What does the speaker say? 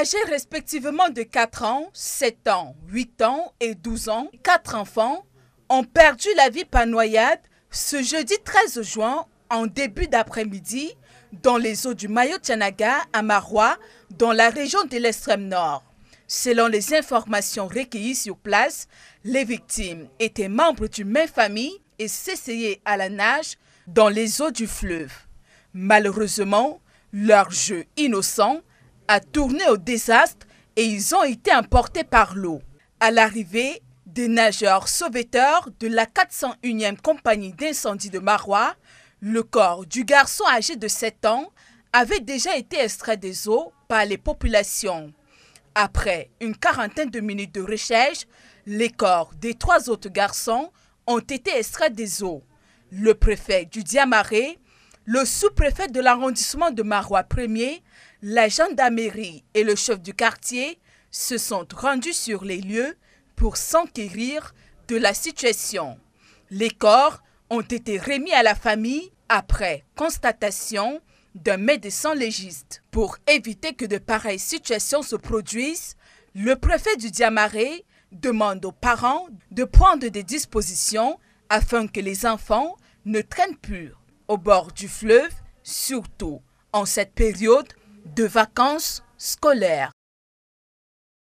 Âgés respectivement de 4 ans, 7 ans, 8 ans et 12 ans, quatre enfants ont perdu la vie par noyade ce jeudi 13 juin en début d'après-midi dans les eaux du Mayotianaga, à Marois, dans la région de l'extrême nord. Selon les informations recueillies sur place, les victimes étaient membres d'une même famille et s'essayaient à la nage dans les eaux du fleuve. Malheureusement, leur jeu innocent a tourné au désastre et ils ont été emportés par l'eau. À l'arrivée, des nageurs sauveteurs de la 401e compagnie d'incendie de Marois, le corps du garçon âgé de 7 ans avait déjà été extrait des eaux par les populations. Après une quarantaine de minutes de recherche, les corps des trois autres garçons ont été extraits des eaux. Le préfet du Diamaré le sous-préfet de l'arrondissement de Marois 1er, la gendarmerie et le chef du quartier se sont rendus sur les lieux pour s'enquérir de la situation. Les corps ont été remis à la famille après constatation d'un médecin légiste. Pour éviter que de pareilles situations se produisent, le préfet du Diamaré demande aux parents de prendre des dispositions afin que les enfants ne traînent plus au bord du fleuve, surtout en cette période de vacances scolaires.